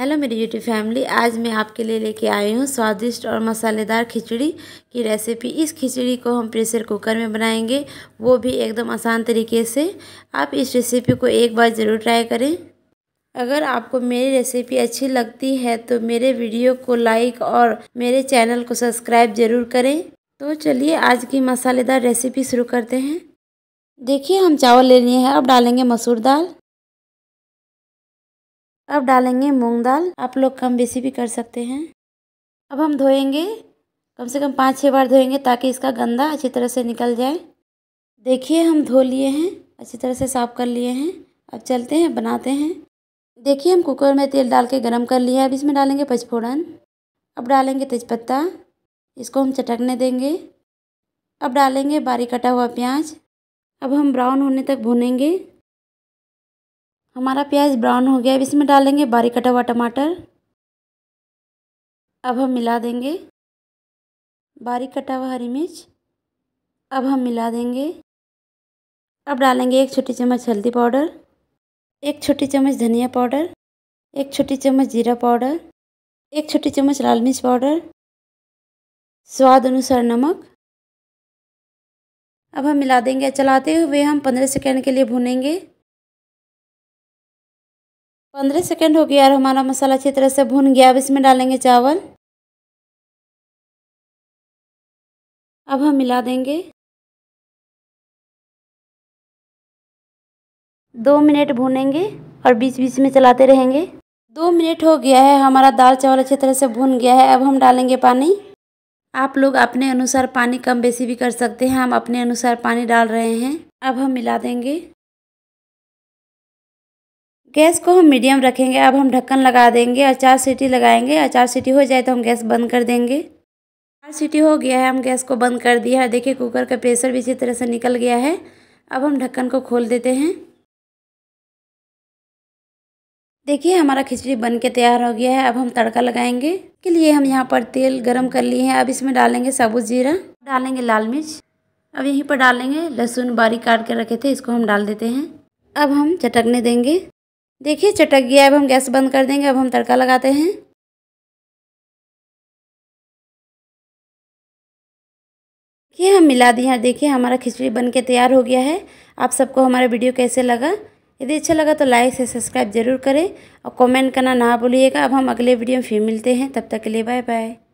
hello मेरी YouTube family आज मैं आपके लिए लेके आई हूँ स्वादिष्ट और मसालेदार खिचड़ी की रेसिपी इस खिचड़ी को हम प्रेशर कुकर में बनाएंगे वो भी एकदम आसान तरीके से आप इस रेसिपी को एक बार ज़रूर ट्राई करें अगर आपको मेरी रेसिपी अच्छी लगती है तो मेरे वीडियो को लाइक और मेरे चैनल को सब्सक्राइब ज़रूर करें तो चलिए आज की मसालेदार रेसिपी शुरू करते हैं देखिए हम चावल ले लिए हैं अब डालेंगे मसूर दाल अब डालेंगे मूंग दाल आप लोग कम बेसी भी कर सकते हैं अब हम धोएंगे कम से कम पाँच छः बार धोएंगे ताकि इसका गंदा अच्छी तरह से निकल जाए देखिए हम धो लिए हैं अच्छी तरह से साफ़ कर लिए हैं अब चलते हैं बनाते हैं देखिए हम कुकर में तेल डाल के गर्म कर लिया अब इसमें डालेंगे पचफोड़न अब डालेंगे तेज़पत्ता इसको हम चटकने देंगे अब डालेंगे बारीक कटा हुआ प्याज अब हम ब्राउन होने तक भूनेंगे हमारा प्याज ब्राउन हो गया अब इसमें डालेंगे बारीक कटा हुआ टमाटर अब हम मिला देंगे बारीक कटा हुआ हरी मिर्च अब हम मिला देंगे अब डालेंगे एक छोटी चम्मच हल्दी पाउडर एक छोटी चम्मच धनिया पाउडर एक छोटी चम्मच जीरा पाउडर एक छोटी चम्मच लाल मिर्च पाउडर स्वाद अनुसार नमक अब हम मिला देंगे चलाते हुए हम पंद्रह सेकेंड के लिए भूनेंगे पंद्रह सेकेंड हो गया और हमारा मसाला अच्छी तरह से भुन गया अब इसमें डालेंगे चावल अब हम मिला देंगे दो मिनट भूनेंगे और बीच बीच में चलाते रहेंगे दो मिनट हो गया है हमारा दाल चावल अच्छी तरह से भून गया है अब हम डालेंगे पानी आप लोग अपने अनुसार पानी कम बेसी भी कर सकते हैं हम अपने अनुसार पानी डाल रहे हैं अब हम मिला देंगे गैस को हम मीडियम रखेंगे अब हम ढक्कन लगा देंगे और चार सीटी लगाएंगे और चार सीटी हो जाए तो हम गैस बंद कर देंगे चार सीटी हो गया है हम गैस को बंद कर दिया है देखिए कुकर का प्रेशर भी इसी तरह से निकल गया है अब हम ढक्कन को खोल देते हैं देखिए हमारा खिचड़ी बन के तैयार हो गया है अब हम तड़का लगाएंगे के लिए हम यहाँ पर तेल गरम कर लिए हैं अब इसमें डालेंगे साबुत जीरा डालेंगे लाल मिर्च अब यहीं पर डालेंगे लहसुन बारीक काट के रखे थे इसको हम डाल देते हैं अब हम चटकने देंगे देखिए चटक गया अब हम गैस बंद कर देंगे अब हम तड़का लगाते हैं देखिए हम मिला दिए हैं देखिए हमारा खिचड़ी बन के तैयार हो गया है आप सबको हमारा वीडियो कैसे लगा यदि अच्छा लगा तो लाइक से सब्सक्राइब ज़रूर करें और कमेंट करना ना भूलिएगा अब हम अगले वीडियो में फिर मिलते हैं तब तक के लिए बाय बाय